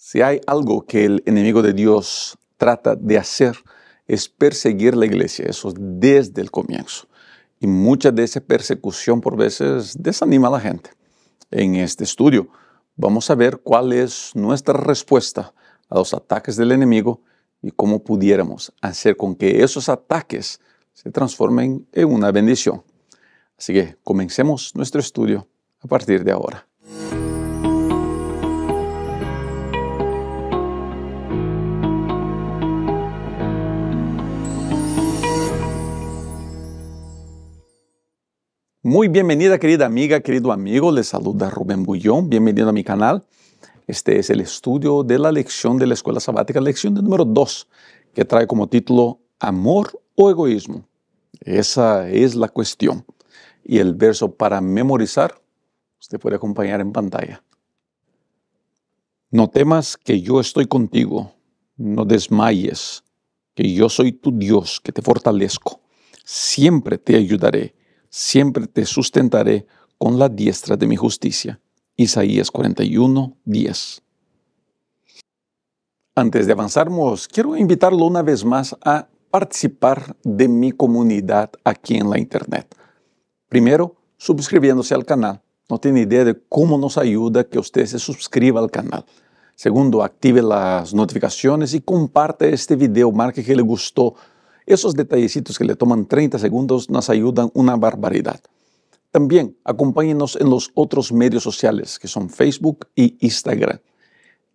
Si hay algo que el enemigo de Dios trata de hacer es perseguir la iglesia, eso desde el comienzo. Y mucha de esa persecución por veces desanima a la gente. En este estudio vamos a ver cuál es nuestra respuesta a los ataques del enemigo y cómo pudiéramos hacer con que esos ataques se transformen en una bendición. Así que comencemos nuestro estudio a partir de ahora. Muy bienvenida querida amiga, querido amigo, les saluda Rubén Bullón, bienvenido a mi canal. Este es el estudio de la lección de la escuela sabática, lección número 2, que trae como título Amor o egoísmo. Esa es la cuestión. Y el verso para memorizar, usted puede acompañar en pantalla. No temas que yo estoy contigo, no desmayes, que yo soy tu Dios, que te fortalezco. Siempre te ayudaré siempre te sustentaré con la diestra de mi justicia. Isaías 41, 10. Antes de avanzarmos, quiero invitarlo una vez más a participar de mi comunidad aquí en la internet. Primero, suscribiéndose al canal. No tiene idea de cómo nos ayuda que usted se suscriba al canal. Segundo, active las notificaciones y comparte este video. Marque que le gustó esos detallecitos que le toman 30 segundos nos ayudan una barbaridad. También acompáñenos en los otros medios sociales que son Facebook y Instagram.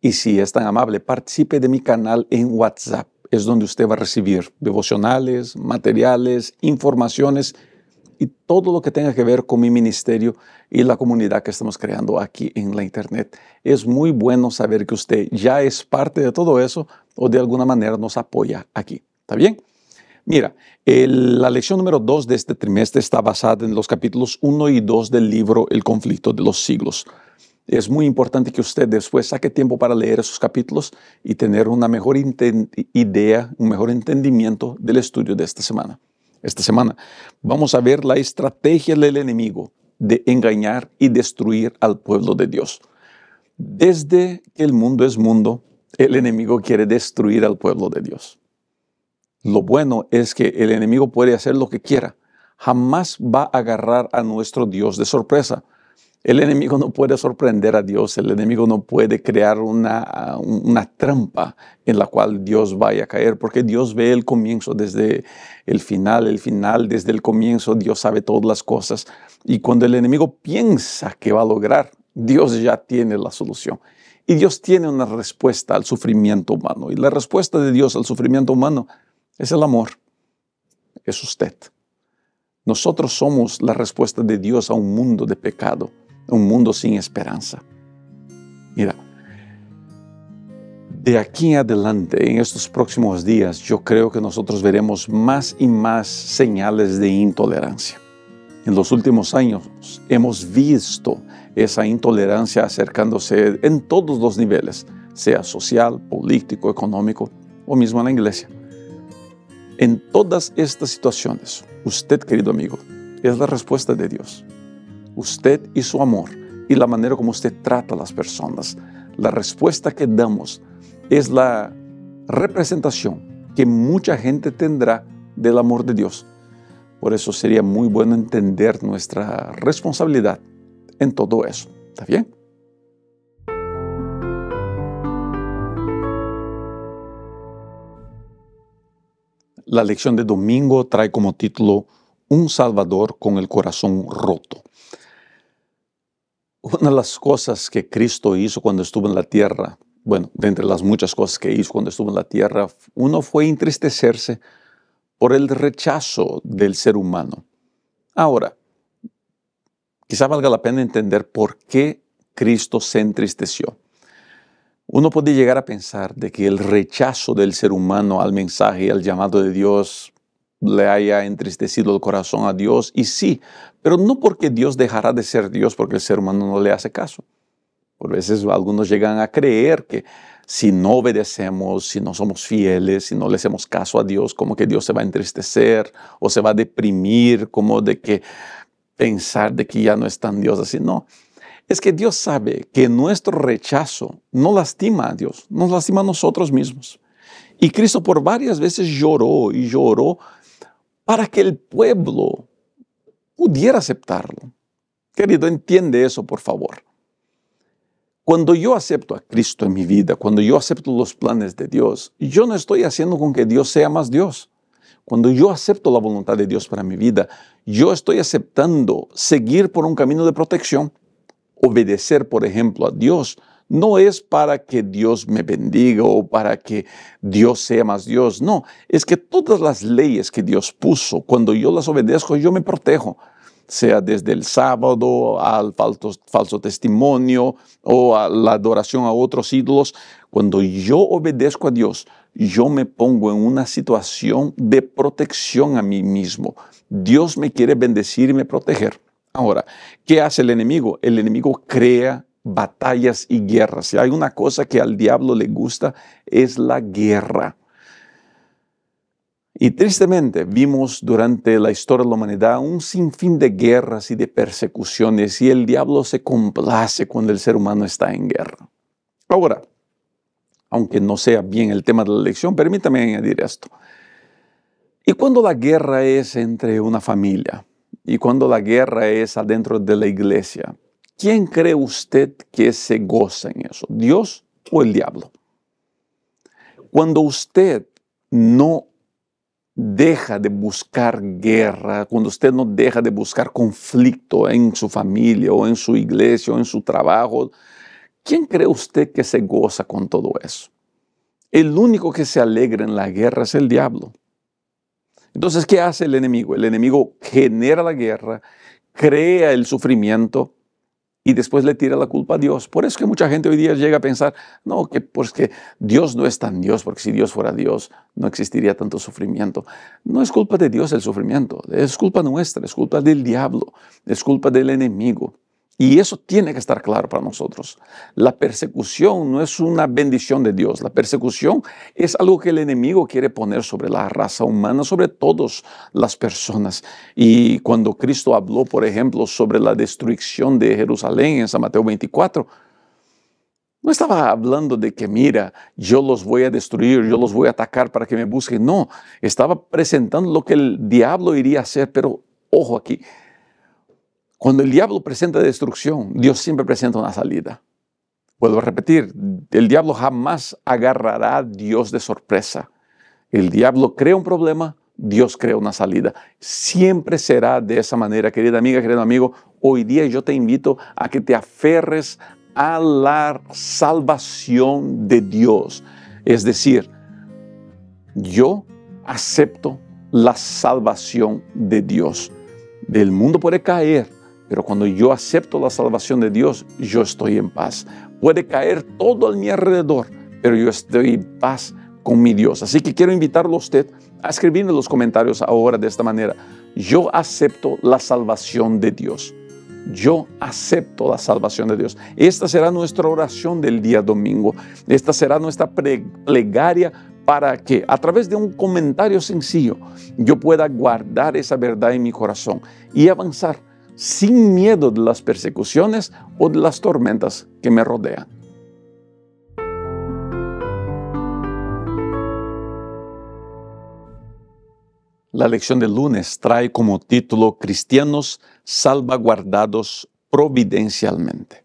Y si es tan amable, participe de mi canal en WhatsApp. Es donde usted va a recibir devocionales, materiales, informaciones y todo lo que tenga que ver con mi ministerio y la comunidad que estamos creando aquí en la Internet. Es muy bueno saber que usted ya es parte de todo eso o de alguna manera nos apoya aquí. ¿Está bien? Mira, la lección número 2 de este trimestre está basada en los capítulos 1 y 2 del libro El conflicto de los siglos. Es muy importante que usted después saque tiempo para leer esos capítulos y tener una mejor idea, un mejor entendimiento del estudio de esta semana. Esta semana vamos a ver la estrategia del enemigo de engañar y destruir al pueblo de Dios. Desde que el mundo es mundo, el enemigo quiere destruir al pueblo de Dios. Lo bueno es que el enemigo puede hacer lo que quiera. Jamás va a agarrar a nuestro Dios de sorpresa. El enemigo no puede sorprender a Dios, el enemigo no puede crear una, uh, una, trampa en la cual Dios vaya a caer, porque Dios ve el comienzo desde el final, el final desde el comienzo, Dios sabe todas las cosas. Y cuando el enemigo piensa que va a lograr, Dios ya tiene la solución. Y Dios tiene una respuesta al sufrimiento humano. Y la respuesta de Dios al sufrimiento humano es el amor. Es usted. Nosotros somos la respuesta de Dios a un mundo de pecado, un mundo sin esperanza. Mira, de aquí en adelante, en estos próximos días, yo creo que nosotros veremos más y más señales de intolerancia. En los últimos años hemos visto esa intolerancia acercándose en todos los niveles, sea social, político, económico o mismo en la iglesia. En todas estas situaciones, usted, querido amigo, es la respuesta de Dios. Usted y su amor y la manera como usted trata a las personas, la respuesta que damos es la representación que mucha gente tendrá del amor de Dios. Por eso sería muy bueno entender nuestra responsabilidad en todo eso. ¿Está bien? La lección de domingo trae como título Un Salvador con el corazón roto. Una de las cosas que Cristo hizo cuando estuvo en la tierra, bueno, de entre las muchas cosas que hizo cuando estuvo en la tierra, uno fue entristecerse por el rechazo del ser humano. Ahora, quizá valga la pena entender por qué Cristo se entristeció. Uno puede llegar a pensar de que el rechazo del ser humano al mensaje y al llamado de Dios le haya entristecido el corazón a Dios, y sí, pero no porque Dios dejará de ser Dios porque el ser humano no le hace caso. Por veces algunos llegan a creer que si no obedecemos, si no somos fieles, si no le hacemos caso a Dios, como que Dios se va a entristecer o se va a deprimir, como de que pensar de que ya no es tan Dios así. No, es que Dios sabe que nuestro rechazo no lastima a Dios, nos lastima a nosotros mismos. Y Cristo por varias veces lloró y lloró para que el pueblo pudiera aceptarlo. Querido, entiende eso, por favor. Cuando yo acepto a Cristo en mi vida, cuando yo acepto los planes de Dios, yo no estoy haciendo con que Dios sea más Dios. Cuando yo acepto la voluntad de Dios para mi vida, yo estoy aceptando seguir por un camino de protección obedecer, por ejemplo, a Dios, no es para que Dios me bendiga o para que Dios sea más Dios, no, es que todas las leyes que Dios puso, cuando yo las obedezco, yo me protejo, sea desde el sábado al falso, testimonio o a la adoración a otros ídolos, cuando yo obedezco a Dios, yo me pongo en una situación de protección a mí mismo. Dios me quiere bendecir y me proteger. Ahora, ¿qué hace el enemigo? El enemigo crea batallas y guerras. Si hay una cosa que al diablo le gusta es la guerra. Y tristemente vimos durante la historia de la humanidad un sinfín de guerras y de persecuciones y el diablo se complace cuando el ser humano está en guerra. Ahora, aunque no sea bien el tema de la lección, permítame añadir esto. ¿Y cuando la guerra es entre una familia? y cuando la guerra es adentro de la iglesia, ¿quién cree usted que se goza en eso? ¿Dios o el diablo? Cuando usted no deja de buscar guerra, cuando usted no deja de buscar conflicto en su familia o en su iglesia o en su trabajo, ¿quién cree usted que se goza con todo eso? El único que se alegra en la guerra es el diablo. Entonces, ¿qué hace el enemigo? El enemigo genera la guerra, crea el sufrimiento y después le tira la culpa a Dios. Por eso que mucha gente hoy día llega a pensar, no, que porque pues Dios no es tan Dios, porque si Dios fuera Dios no existiría tanto sufrimiento. No es culpa de Dios el sufrimiento, es culpa nuestra, es culpa del diablo, es culpa del enemigo. Y eso tiene que estar claro para nosotros. La persecución no es una bendición de Dios. La persecución es algo que el enemigo quiere poner sobre la raza humana, sobre todas las personas. Y cuando Cristo habló, por ejemplo, sobre la destrucción de Jerusalén en San Mateo 24, no estaba hablando de que, mira, yo los voy a destruir, yo los voy a atacar para que me busquen. No, estaba presentando lo que el diablo iría a hacer, pero ojo aquí, cuando el diablo presenta destrucción, Dios siempre presenta una salida. Puedo repetir, el diablo jamás agarrará a Dios de sorpresa. El diablo crea un problema, Dios crea una salida. Siempre será de esa manera, querida amiga, querido amigo. Hoy día yo te invito a que te aferres a la salvación de Dios. Es decir, yo acepto la salvación de Dios. El mundo puede caer, pero cuando yo acepto la salvación de Dios, yo estoy en paz. Puede caer todo a mi alrededor, pero yo estoy en paz con mi Dios. Así que quiero invitarlo a usted a escribir en los comentarios ahora de esta manera. Yo acepto la salvación de Dios. Yo acepto la salvación de Dios. Esta será nuestra oración del día domingo. Esta será nuestra plegaria para que a través de un comentario sencillo yo pueda guardar esa verdad en mi corazón y avanzar sin miedo de las persecuciones o de las tormentas que me rodean. La lección del lunes trae como título Cristianos salvaguardados providencialmente.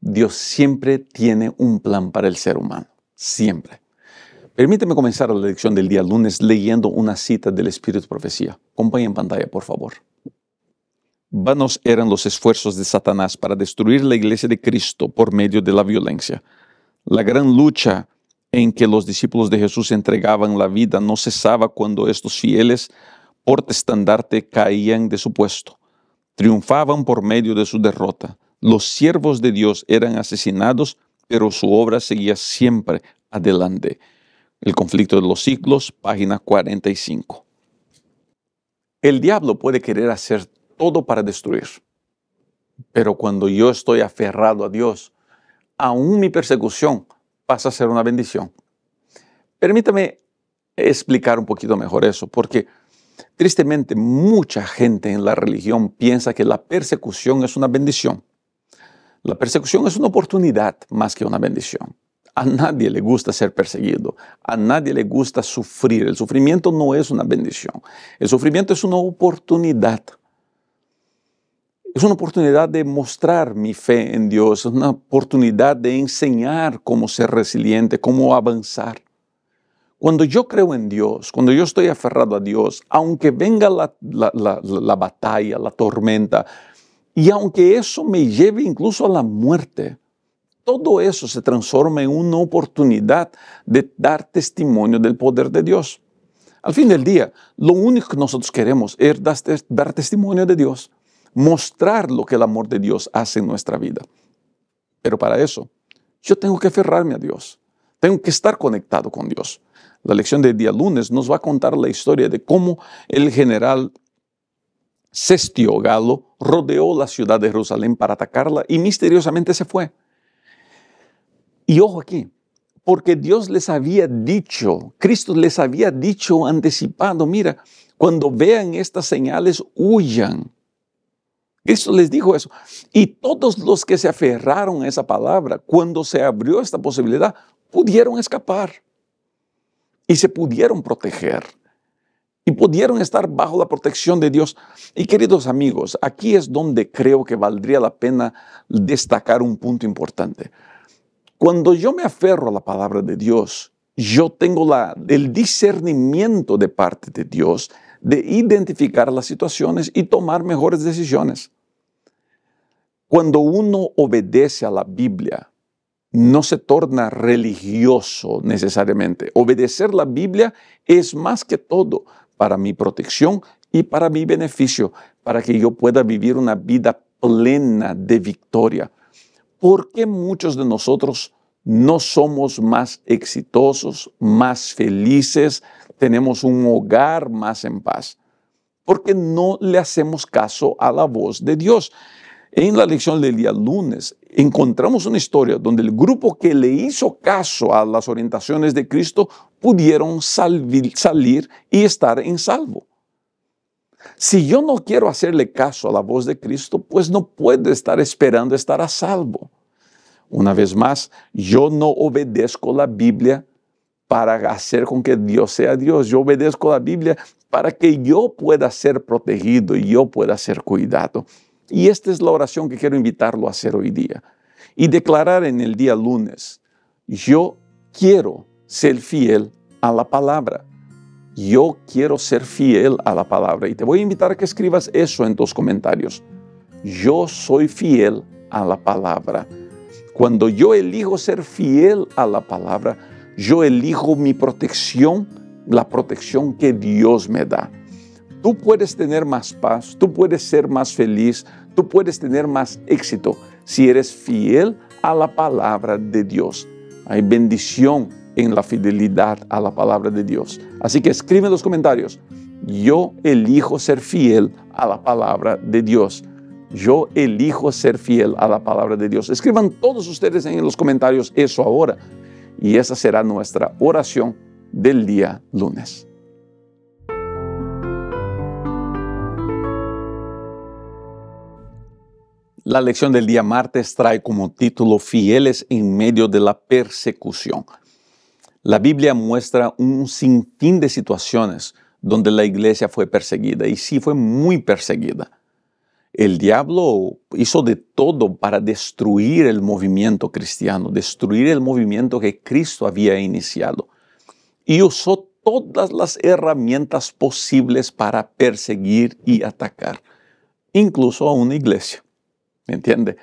Dios siempre tiene un plan para el ser humano, siempre. Permíteme comenzar la lección del día lunes leyendo una cita del Espíritu de Profecía. Acompañen en pantalla, por favor. Vanos eran los esfuerzos de Satanás para destruir la iglesia de Cristo por medio de la violencia. La gran lucha en que los discípulos de Jesús entregaban la vida no cesaba cuando estos fieles por estandarte caían de su puesto. Triunfaban por medio de su derrota. Los siervos de Dios eran asesinados, pero su obra seguía siempre adelante. El conflicto de los siglos, página 45. El diablo puede querer hacer todo para destruir. Pero cuando yo estoy aferrado a Dios, aún mi persecución pasa a ser una bendición. Permítame explicar un poquito mejor eso, porque tristemente mucha gente en la religión piensa que la persecución es una bendición. La persecución es una oportunidad más que una bendición. A nadie le gusta ser perseguido, a nadie le gusta sufrir. El sufrimiento no es una bendición, el sufrimiento es una oportunidad es una oportunidad de mostrar mi fe en Dios, es una oportunidad de enseñar cómo ser resiliente, cómo avanzar. Cuando yo creo en Dios, cuando yo estoy aferrado a Dios, aunque venga la, batalla, la tormenta, y aunque eso me lleve incluso a la muerte, todo eso se transforma en una oportunidad de dar testimonio del poder de Dios. Al fin del día, lo único que nosotros queremos es dar testimonio de Dios mostrar lo que el amor de Dios hace en nuestra vida. Pero para eso, yo tengo que aferrarme a Dios. Tengo que estar conectado con Dios. La lección del día lunes nos va a contar la historia de cómo el general Sestio Galo rodeó la ciudad de Jerusalén para atacarla y misteriosamente se fue. Y ojo aquí, porque Dios les había dicho, Cristo les había dicho anticipado, mira, cuando vean estas señales, huyan. Eso les dijo eso. Y todos los que se aferraron a esa palabra, cuando se abrió esta posibilidad, pudieron escapar y se pudieron proteger y pudieron estar bajo la protección de Dios. Y queridos amigos, aquí es donde creo que valdría la pena destacar un punto importante. Cuando yo me aferro a la palabra de Dios, yo tengo la, el discernimiento de parte de Dios de identificar las situaciones y tomar mejores decisiones. Cuando uno obedece a la Biblia, no se torna religioso necesariamente. Obedecer la Biblia es más que todo para mi protección y para mi beneficio, para que yo pueda vivir una vida plena de victoria. ¿Por qué muchos de nosotros no somos más exitosos, más felices, tenemos un hogar más en paz? Porque no le hacemos caso a la voz de Dios. En la lección del día lunes encontramos una historia donde el grupo que le hizo caso a las orientaciones de Cristo pudieron salir y estar en salvo. Si yo no quiero hacerle caso a la voz de Cristo, pues no puedo estar esperando estar a salvo. Una vez más, yo no obedezco la Biblia para hacer con que Dios sea Dios. Yo obedezco la Biblia para que yo pueda ser protegido y yo pueda ser cuidado. Y esta es la oración que quiero invitarlo a hacer hoy día. Y declarar en el día lunes, yo quiero ser fiel a la palabra. Yo quiero ser fiel a la palabra. Y te voy a invitar a que escribas eso en tus comentarios. Yo soy fiel a la palabra. Cuando yo elijo ser fiel a la palabra, yo elijo mi protección, la protección que Dios me da tú puedes tener más paz, tú puedes ser más feliz, tú puedes tener más éxito si eres fiel a la palabra de Dios. Hay bendición en la fidelidad a la palabra de Dios. Así que escribe en los comentarios, yo elijo ser fiel a la palabra de Dios. Yo elijo ser fiel a la palabra de Dios. Escriban todos ustedes en los comentarios eso ahora. Y esa será nuestra oración del día lunes. La lección del día martes trae como título Fieles en medio de la persecución. La Biblia muestra un sinfín de situaciones donde la iglesia fue perseguida y sí fue muy perseguida. El diablo hizo de todo para destruir el movimiento cristiano, destruir el movimiento que Cristo había iniciado y usó todas las herramientas posibles para perseguir y atacar, incluso a una iglesia. ¿Me entiende?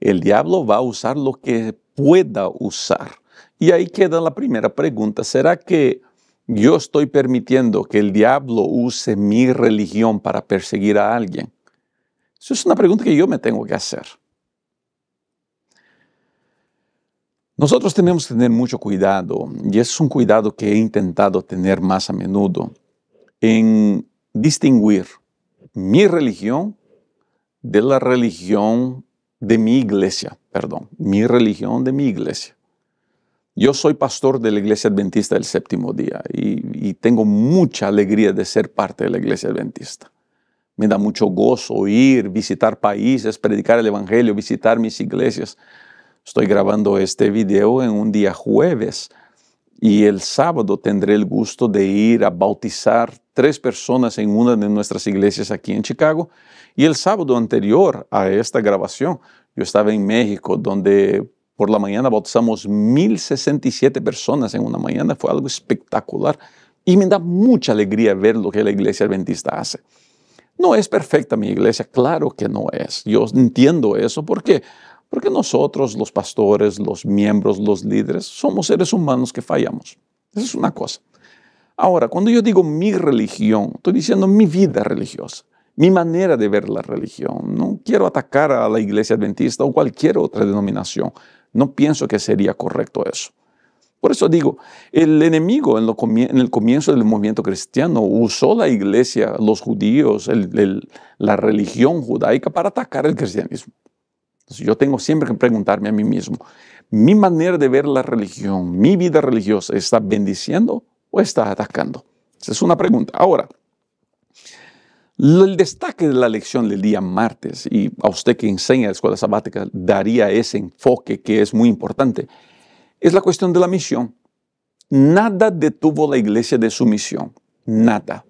El diablo va a usar lo que pueda usar. Y ahí queda la primera pregunta. ¿Será que yo estoy permitiendo que el diablo use mi religión para perseguir a alguien? Esa es una pregunta que yo me tengo que hacer. Nosotros tenemos que tener mucho cuidado, y es un cuidado que he intentado tener más a menudo, en distinguir mi religión de la religión de mi iglesia, perdón, mi religión de mi iglesia. Yo soy pastor de la Iglesia Adventista del Séptimo Día y, y, tengo mucha alegría de ser parte de la Iglesia Adventista. Me da mucho gozo ir, visitar países, predicar el Evangelio, visitar mis iglesias. Estoy grabando este video en un día jueves y el sábado tendré el gusto de ir a bautizar tres personas en una de nuestras iglesias aquí en Chicago. Y el sábado anterior a esta grabación, yo estaba en México, donde por la mañana bautizamos 1067 personas en una mañana. Fue algo espectacular. Y me da mucha alegría ver lo que la iglesia adventista hace. No es perfecta mi iglesia, claro que no es. Yo entiendo eso. ¿Por qué? Porque nosotros, los pastores, los miembros, los líderes, somos seres humanos que fallamos. Esa es una cosa. Ahora, cuando yo digo mi religión, estoy diciendo mi vida religiosa, mi manera de ver la religión. No quiero atacar a la iglesia adventista o cualquier otra denominación. No pienso que sería correcto eso. Por eso digo, el enemigo en, el comienzo del movimiento cristiano usó la iglesia, los judíos, la religión judaica para atacar el cristianismo. Entonces yo tengo siempre que preguntarme a mí mismo, ¿mi manera de ver la religión, mi vida religiosa está bendiciendo está atacando. Esa es una pregunta. Ahora, el destaque de la lección del día martes, y a usted que enseña la escuela sabática daría ese enfoque que es muy importante, es la cuestión de la misión. Nada detuvo la iglesia de su misión, nada.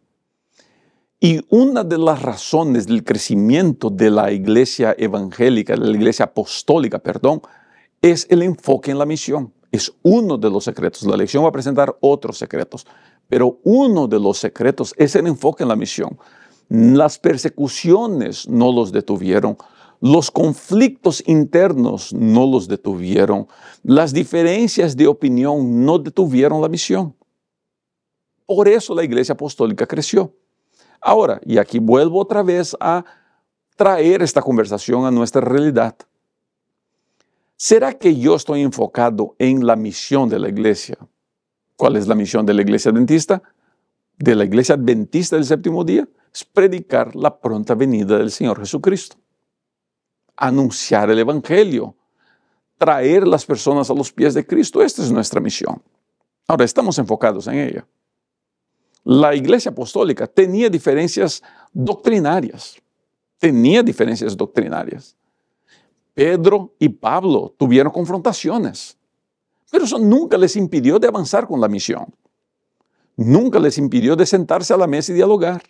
Y una de las razones del crecimiento de la iglesia evangélica, de la iglesia apostólica, perdón, es el enfoque en la misión es uno de los secretos. La lección va a presentar otros secretos, pero uno de los secretos es el enfoque en la misión. Las persecuciones no los detuvieron. Los conflictos internos no los detuvieron. Las diferencias de opinión no detuvieron la misión. Por eso la iglesia apostólica creció. Ahora, y aquí vuelvo otra vez a traer esta conversación a nuestra realidad. ¿Será que yo estoy enfocado en la misión de la iglesia? ¿Cuál es la misión de la iglesia adventista? De la iglesia adventista del séptimo día es predicar la pronta venida del Señor Jesucristo, anunciar el Evangelio, traer las personas a los pies de Cristo. Esta es nuestra misión. Ahora, estamos enfocados en ella. La iglesia apostólica tenía diferencias doctrinarias, tenía diferencias doctrinarias Pedro y Pablo tuvieron confrontaciones, pero eso nunca les impidió de avanzar con la misión. Nunca les impidió de sentarse a la mesa y dialogar.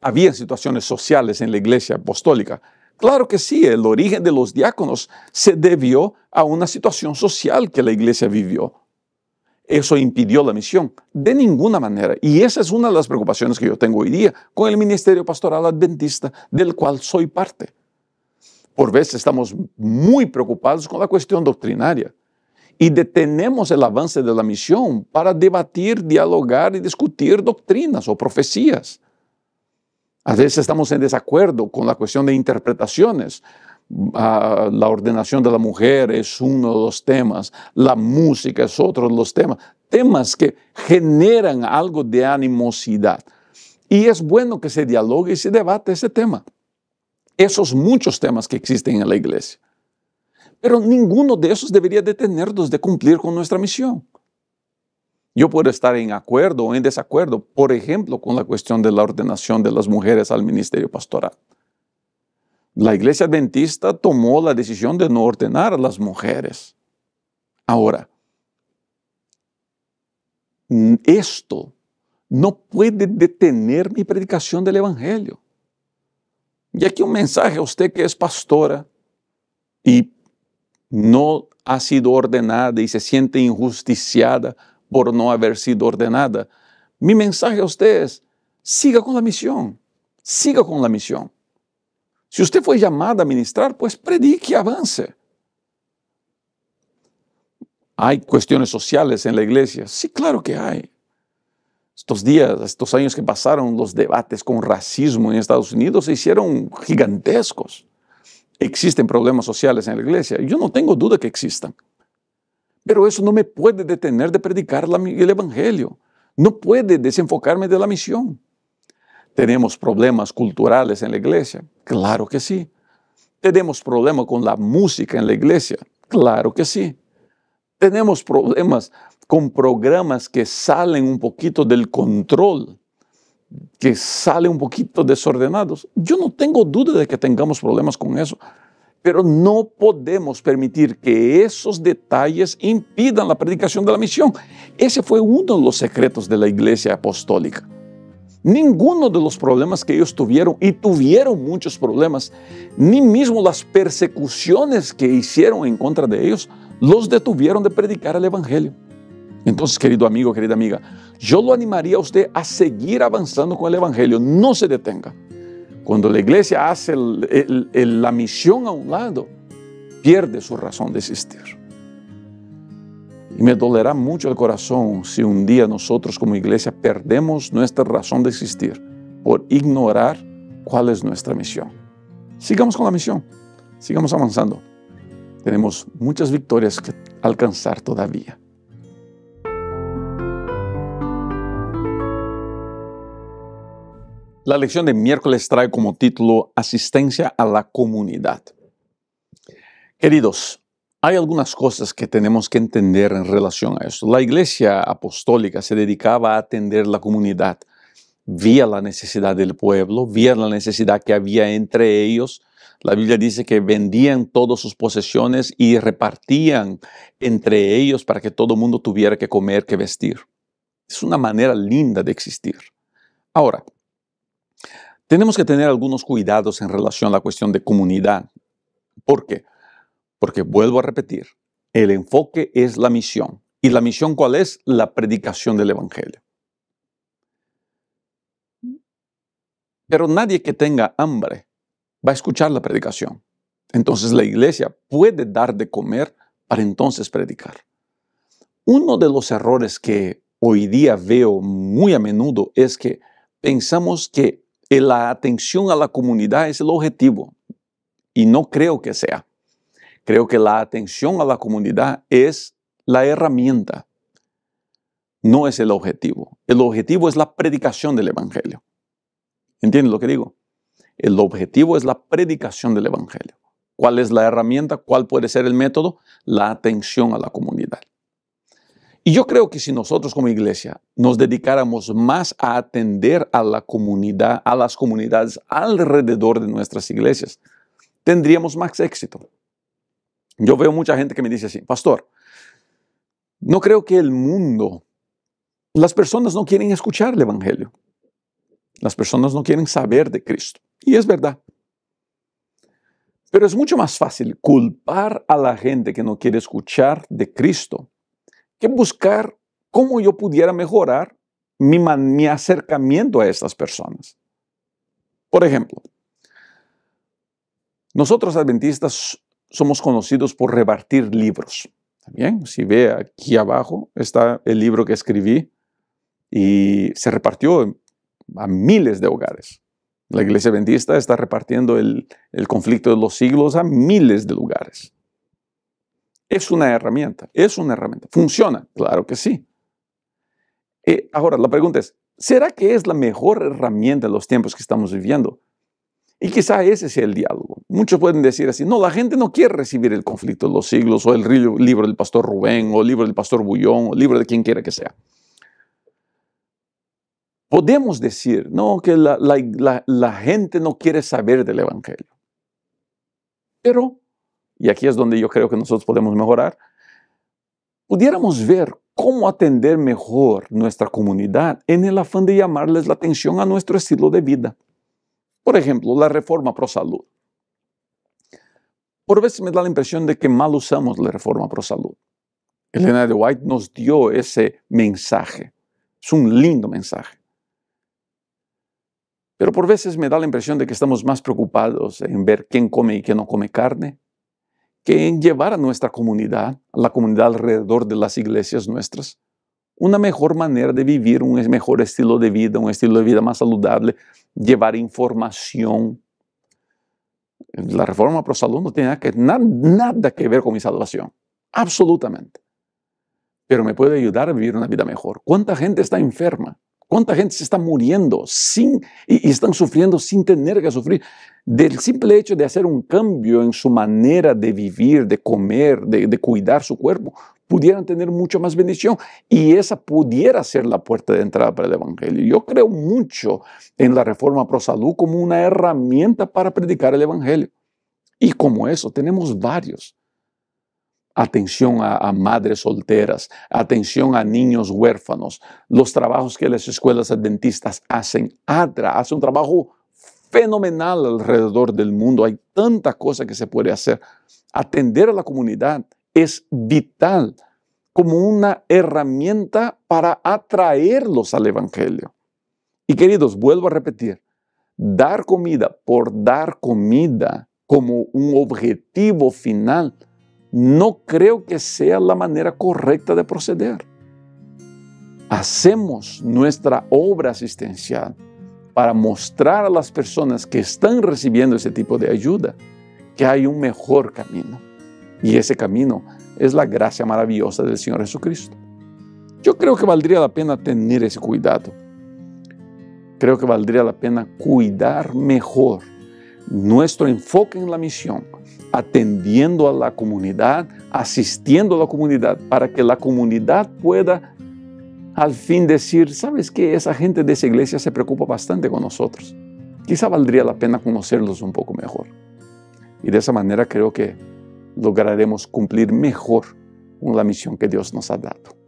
Había situaciones sociales en la iglesia apostólica. Claro que sí, el origen de los diáconos se debió a una situación social que la iglesia vivió. Eso impidió la misión de ninguna manera. Y esa es una de las preocupaciones que yo tengo hoy día con el Ministerio Pastoral Adventista, del cual soy parte por veces estamos muy preocupados con la cuestión doctrinaria y detenemos el avance de la misión para debatir, dialogar y discutir doctrinas o profecías. A veces estamos en desacuerdo con la cuestión de interpretaciones. Ah, la ordenación de la mujer es uno de los temas, la música es otro de los temas, temas que generan algo de animosidad. Y es bueno que se dialogue y se debate ese tema esos muchos temas que existen en la iglesia. Pero ninguno de esos debería detenernos de cumplir con nuestra misión. Yo puedo estar en acuerdo o en desacuerdo, por ejemplo, con la cuestión de la ordenación de las mujeres al ministerio pastoral. La iglesia adventista tomó la decisión de no ordenar a las mujeres. Ahora, esto no puede detener mi predicación del Evangelio. Y aquí un mensaje a usted que es pastora y no ha sido ordenada y se siente injusticiada por no haber sido ordenada. Mi mensaje a usted es, siga con la misión, siga con la misión. Si usted fue llamada a ministrar, pues predique, avance. ¿Hay cuestiones sociales en la iglesia? Sí, claro que hay estos días, estos años que pasaron, los debates con racismo en Estados Unidos se hicieron gigantescos. Existen problemas sociales en la iglesia. Yo no tengo duda que existan. Pero eso no me puede detener de predicar el Evangelio. No puede desenfocarme de la misión. ¿Tenemos problemas culturales en la iglesia? Claro que sí. ¿Tenemos problemas con la música en la iglesia? Claro que sí. ¿Tenemos problemas con programas que salen un poquito del control, que salen un poquito desordenados, yo no tengo duda de que tengamos problemas con eso. Pero no podemos permitir que esos detalles impidan la predicación de la misión. Ese fue uno de los secretos de la iglesia apostólica. Ninguno de los problemas que ellos tuvieron, y tuvieron muchos problemas, ni mismo las persecuciones que hicieron en contra de ellos, los detuvieron de predicar el Evangelio. Entonces, querido amigo, querida amiga, yo lo animaría a usted a seguir avanzando con el Evangelio, no se detenga. Cuando la iglesia hace la misión a un lado, pierde su razón de existir. Y me dolerá mucho el corazón si un día nosotros como iglesia perdemos nuestra razón de existir por ignorar cuál es nuestra misión. Sigamos con la misión, sigamos avanzando. Tenemos muchas victorias que alcanzar todavía. La lección de miércoles trae como título Asistencia a la comunidad. Queridos, hay algunas cosas que tenemos que entender en relación a esto. La iglesia apostólica se dedicaba a atender la comunidad vía la necesidad del pueblo, vía la necesidad que había entre ellos. La Biblia dice que vendían todas sus posesiones y repartían entre ellos para que todo el mundo tuviera que comer, que vestir. Es una manera linda de existir. Ahora, tenemos que tener algunos cuidados en relación a la cuestión de comunidad. ¿Por qué? Porque vuelvo a repetir, el enfoque es la misión. ¿Y la misión cuál es? La predicación del Evangelio. Pero nadie que tenga hambre va a escuchar la predicación. Entonces la iglesia puede dar de comer para entonces predicar. Uno de los errores que hoy día veo muy a menudo es que pensamos que la atención a la comunidad es el objetivo y no creo que sea. Creo que la atención a la comunidad es la herramienta, no es el objetivo. El objetivo es la predicación del Evangelio. ¿Entiendes lo que digo? El objetivo es la predicación del Evangelio. ¿Cuál es la herramienta? ¿Cuál puede ser el método? La atención a la comunidad. Y yo creo que si nosotros como iglesia nos dedicáramos más a atender a la comunidad, a las comunidades alrededor de nuestras iglesias, tendríamos más éxito. Yo veo mucha gente que me dice así, pastor, no creo que el mundo, las personas no quieren escuchar el Evangelio. Las personas no quieren saber de Cristo. Y es verdad. Pero es mucho más fácil culpar a la gente que no quiere escuchar de Cristo que buscar cómo yo pudiera mejorar mi, acercamiento a estas personas. Por ejemplo, nosotros adventistas somos conocidos por repartir libros. Bien, si ve aquí abajo está el libro que escribí y se repartió a miles de hogares. La iglesia adventista está repartiendo el conflicto de los siglos a miles de lugares. Es una herramienta, es una herramienta. ¿Funciona? Claro que sí. Eh, ahora, la pregunta es, ¿será que es la mejor herramienta en los tiempos que estamos viviendo? Y quizá ese sea el diálogo. Muchos pueden decir así, no, la gente no quiere recibir el conflicto de los siglos o el libro del pastor Rubén o el libro del pastor Bullón o el libro de quien quiera que sea. Podemos decir, no, que la gente no quiere saber del Evangelio. Pero y aquí es donde yo creo que nosotros podemos mejorar, pudiéramos ver cómo atender mejor nuestra comunidad en el afán de llamarles la atención a nuestro estilo de vida. Por ejemplo, la reforma pro salud. Por veces me da la impresión de que mal usamos la reforma pro salud. Elena de White nos dio ese mensaje. Es un lindo mensaje. Pero por veces me da la impresión de que estamos más preocupados en ver quién come y quién no come carne que en llevar a nuestra comunidad, a la comunidad alrededor de las iglesias nuestras, una mejor manera de vivir, un mejor estilo de vida, un estilo de vida más saludable, llevar información. La reforma pro salud no tiene nada que, ver con mi salvación, absolutamente. Pero me puede ayudar a vivir una vida mejor. ¿Cuánta gente está enferma? ¿Cuánta gente se está muriendo sin, y, están sufriendo sin tener que sufrir? Del simple hecho de hacer un cambio en su manera de vivir, de comer, de, cuidar su cuerpo, pudieran tener mucha más bendición y esa pudiera ser la puerta de entrada para el Evangelio. Yo creo mucho en la reforma pro salud como una herramienta para predicar el Evangelio. Y como eso, tenemos varios. Atención a, madres solteras, atención a niños huérfanos, los trabajos que las escuelas adventistas hacen. ADRA hace un trabajo fenomenal alrededor del mundo. Hay tanta cosa que se puede hacer. Atender a la comunidad es vital como una herramienta para atraerlos al Evangelio. Y queridos, vuelvo a repetir, dar comida por dar comida como un objetivo final no creo que sea la manera correcta de proceder. Hacemos nuestra obra asistencial para mostrar a las personas que están recibiendo ese tipo de ayuda que hay un mejor camino. Y ese camino es la gracia maravillosa del Señor Jesucristo. Yo creo que valdría la pena tener ese cuidado. Creo que valdría la pena cuidar mejor nuestro enfoque en la misión, atendiendo a la comunidad, asistiendo a la comunidad, para que la comunidad pueda al fin decir, ¿sabes qué? Esa gente de esa iglesia se preocupa bastante con nosotros. Quizá valdría la pena conocerlos un poco mejor. Y de esa manera creo que lograremos cumplir mejor con la misión que Dios nos ha dado.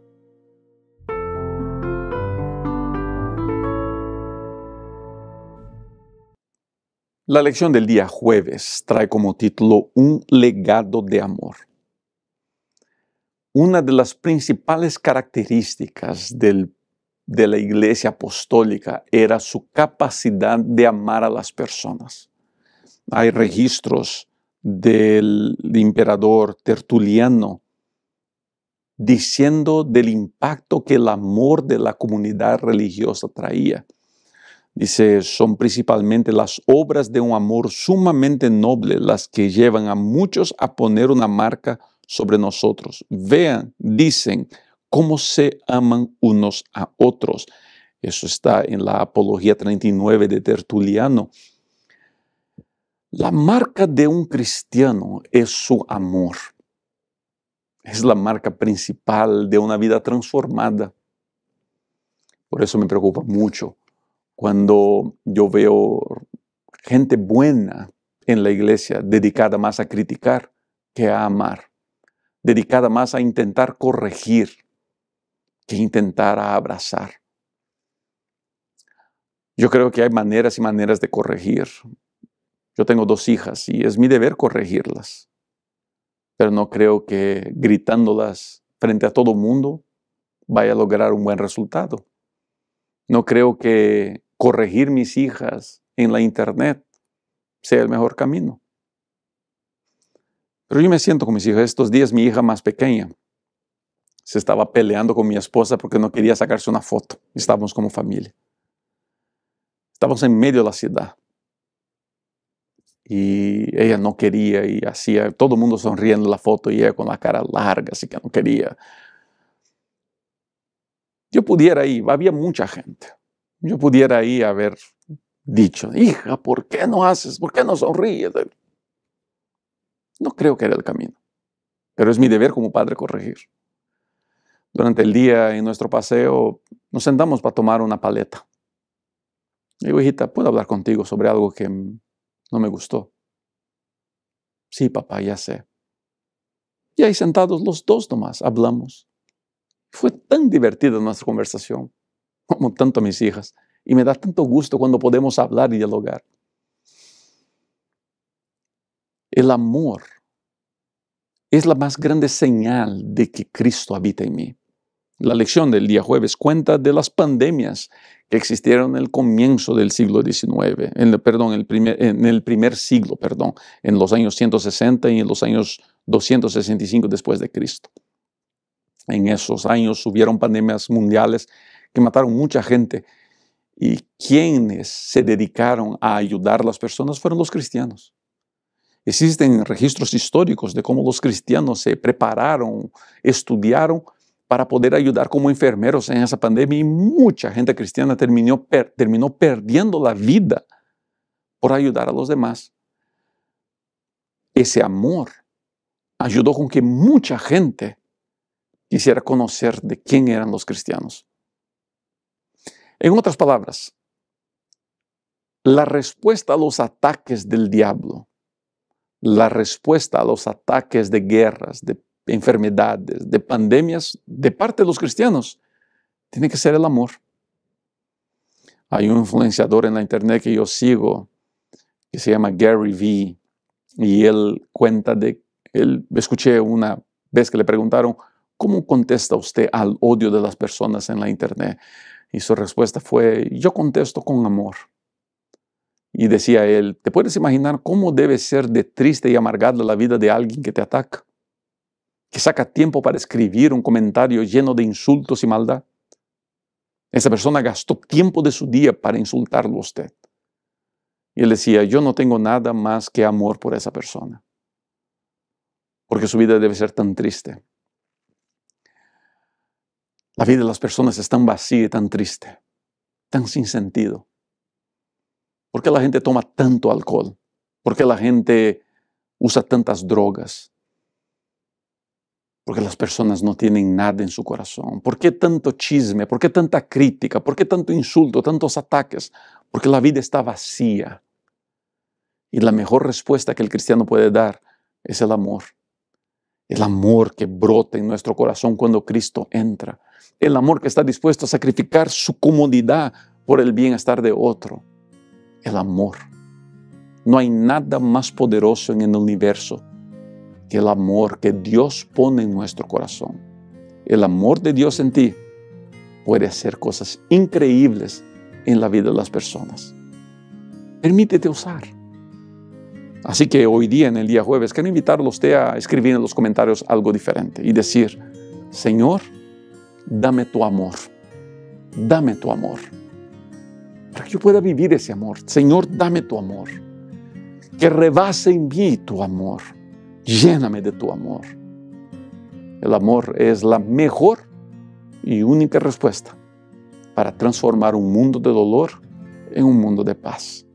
La lección del día jueves trae como título Un legado de amor. Una de las principales características de la iglesia apostólica era su capacidad de amar a las personas. Hay registros del emperador Tertuliano diciendo del impacto que el amor de la comunidad religiosa traía Dice, son principalmente las obras de un amor sumamente noble las que llevan a muchos a poner una marca sobre nosotros. Vean, dicen, cómo se aman unos a otros. Eso está en la Apología 39 de Tertuliano. La marca de un cristiano es su amor. Es la marca principal de una vida transformada. Por eso me preocupa mucho cuando yo veo gente buena en la iglesia dedicada más a criticar que a amar, dedicada más a intentar corregir que intentar abrazar. Yo creo que hay maneras y maneras de corregir. Yo tengo dos hijas y es mi deber corregirlas, pero no creo que gritándolas frente a todo mundo vaya a lograr un buen resultado. No creo que corregir mis hijas en la internet sea el mejor camino. Pero yo me siento con mis hijas. Estos días mi hija más pequeña se estaba peleando con mi esposa porque no quería sacarse una foto. Estábamos como familia. Estábamos en medio de la ciudad. Y ella no quería y hacía todo el mundo sonriendo la foto y ella con la cara larga, así que no quería. Yo pudiera ir, había mucha gente yo pudiera ahí haber dicho, hija, ¿por qué no haces? ¿Por qué no sonríes? No creo que era el camino, pero es mi deber como padre corregir. Durante el día en nuestro paseo nos sentamos para tomar una paleta. Y digo, hijita, ¿puedo hablar contigo sobre algo que no me gustó? Sí, papá, ya sé. Y ahí sentados los dos nomás, hablamos. Fue tan divertida nuestra conversación amo tanto a mis hijas y me da tanto gusto cuando podemos hablar y dialogar. El amor es la más grande señal de que Cristo habita en mí. La lección del día jueves cuenta de las pandemias que existieron en el comienzo del siglo XIX, en el, perdón, el primer, en el primer siglo, perdón, en los años 160 y en los años 265 después de Cristo. En esos años hubieron pandemias mundiales que mataron mucha gente. Y quienes se dedicaron a ayudar a las personas fueron los cristianos. Existen registros históricos de cómo los cristianos se prepararon, estudiaron para poder ayudar como enfermeros en esa pandemia y mucha gente cristiana terminó, terminó perdiendo la vida por ayudar a los demás. Ese amor ayudó con que mucha gente quisiera conocer de quién eran los cristianos. En otras palabras, la respuesta a los ataques del diablo, la respuesta a los ataques de guerras, de enfermedades, de pandemias, de parte de los cristianos, tiene que ser el amor. Hay un influenciador en la internet que yo sigo, que se llama Gary Vee, y él cuenta de, escuché una vez que le preguntaron, ¿cómo contesta usted al odio de las personas en la internet? Y su respuesta fue, yo contesto con amor. Y decía él, ¿te puedes imaginar cómo debe ser de triste y amargada la vida de alguien que te ataca? Que saca tiempo para escribir un comentario lleno de insultos y maldad. Esa persona gastó tiempo de su día para insultarlo a usted. Y él decía, yo no tengo nada más que amor por esa persona. Porque su vida debe ser tan triste. La vida de las personas es tan vacía y tan triste, tan sin sentido. ¿Por qué la gente toma tanto alcohol? ¿Por qué la gente usa tantas drogas? Porque las personas no tienen nada en su corazón. ¿Por qué tanto chisme? ¿Por qué tanta crítica? ¿Por qué tanto insulto? ¿Tantos ataques? Porque la vida está vacía. Y la mejor respuesta que el cristiano puede dar es el amor. El amor que brota en nuestro corazón cuando Cristo entra. El amor que está dispuesto a sacrificar su comodidad por el bienestar de otro. El amor. No hay nada más poderoso en el universo que el amor que Dios pone en nuestro corazón. El amor de Dios en ti puede hacer cosas increíbles en la vida de las personas. Permítete usar. Así que hoy día, en el día jueves, quiero invitarlo a usted a escribir en los comentarios algo diferente y decir, Señor, dame tu amor, dame tu amor, para que yo pueda vivir ese amor. Señor, dame tu amor, que rebase en mí tu amor, lléname de tu amor. El amor es la mejor y única respuesta para transformar un mundo de dolor en un mundo de paz.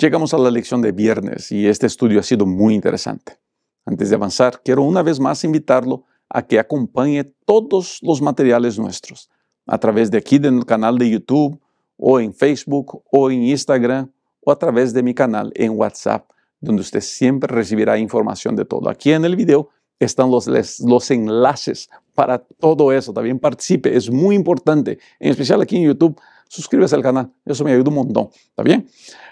Llegamos a la lección de viernes y este estudio ha sido muy interesante. Antes de avanzar, quiero una vez más invitarlo a que acompañe todos los materiales nuestros a través de aquí del canal de YouTube o en Facebook o en Instagram o a través de mi canal en WhatsApp, donde usted siempre recibirá información de todo. Aquí en el video están los, los enlaces para todo eso. También participe, es muy importante. En especial aquí en YouTube, suscríbase al canal, eso me ayuda un montón. También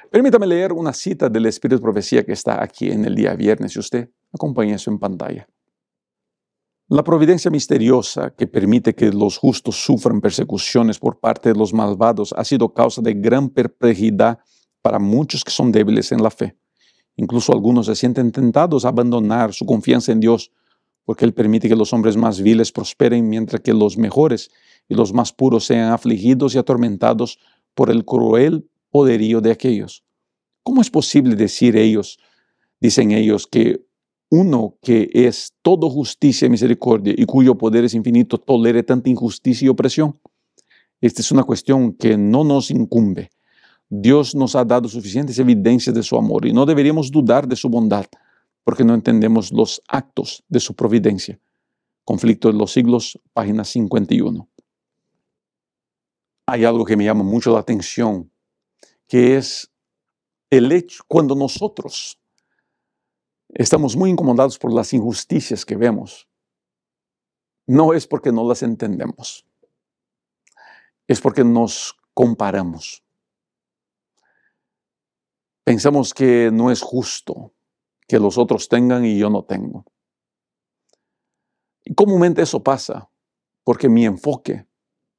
Permítame leer una cita del Espíritu de Profecía que está aquí en el día viernes Si usted acompaña eso en pantalla. La providencia misteriosa que permite que los justos sufran persecuciones por parte de los malvados ha sido causa de gran perplejidad para muchos que son débiles en la fe. Incluso algunos se sienten tentados a abandonar su confianza en Dios porque Él permite que los hombres más viles prosperen, mientras que los mejores y los más puros sean afligidos y atormentados por el cruel poderío de aquellos. ¿Cómo es posible decir ellos, dicen ellos, que uno que es todo justicia y misericordia y cuyo poder es infinito tolere tanta injusticia y opresión? Esta es una cuestión que no nos incumbe. Dios nos ha dado suficientes evidencias de su amor y no deberíamos dudar de su bondad porque no entendemos los actos de su providencia. Conflicto de los siglos, página 51. Hay algo que me llama mucho la atención, que es el hecho cuando nosotros estamos muy incomodados por las injusticias que vemos, no es porque no las entendemos, es porque nos comparamos. Pensamos que no es justo, que los otros tengan y yo no tengo. Y comúnmente eso pasa porque mi enfoque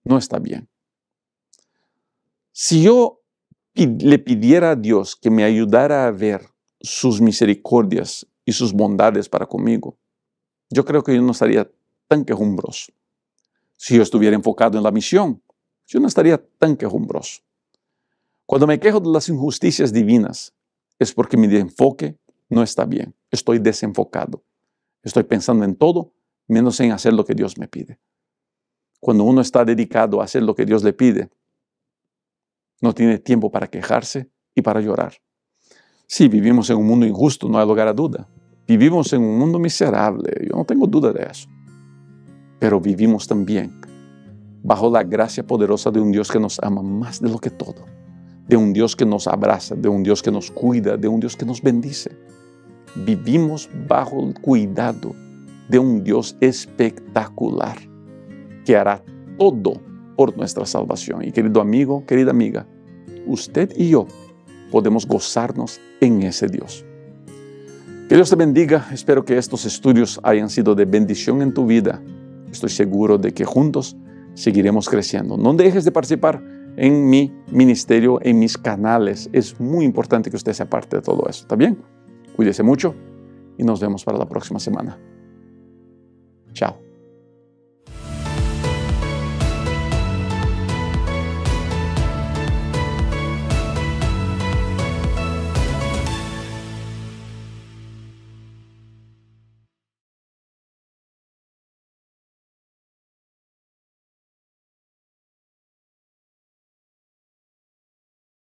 no está bien. Si yo le pidiera a Dios que me ayudara a ver sus misericordias y sus bondades para conmigo, yo creo que yo no estaría tan quejumbroso. Si yo estuviera enfocado en la misión, yo no estaría tan quejumbroso. Cuando me quejo de las injusticias divinas, es porque mi enfoque no está bien. Estoy desenfocado. Estoy pensando en todo menos en hacer lo que Dios me pide. Cuando uno está dedicado a hacer lo que Dios le pide, no tiene tiempo para quejarse y para llorar. Sí, vivimos en un mundo injusto, no hay lugar a duda. Vivimos en un mundo miserable, yo no tengo duda de eso. Pero vivimos también bajo la gracia poderosa de un Dios que nos ama más de lo que todo, de un Dios que nos abraza, de un Dios que nos cuida, de un Dios que nos bendice vivimos bajo el cuidado de un Dios espectacular que hará todo por nuestra salvación. Y querido amigo, querida amiga, usted y yo podemos gozarnos en ese Dios. Que Dios te bendiga. Espero que estos estudios hayan sido de bendición en tu vida. Estoy seguro de que juntos seguiremos creciendo. No dejes de participar en mi ministerio, en mis canales. Es muy importante que usted sea parte de todo eso. ¿Está bien? Cuídese mucho y nos vemos para la próxima semana. Chao.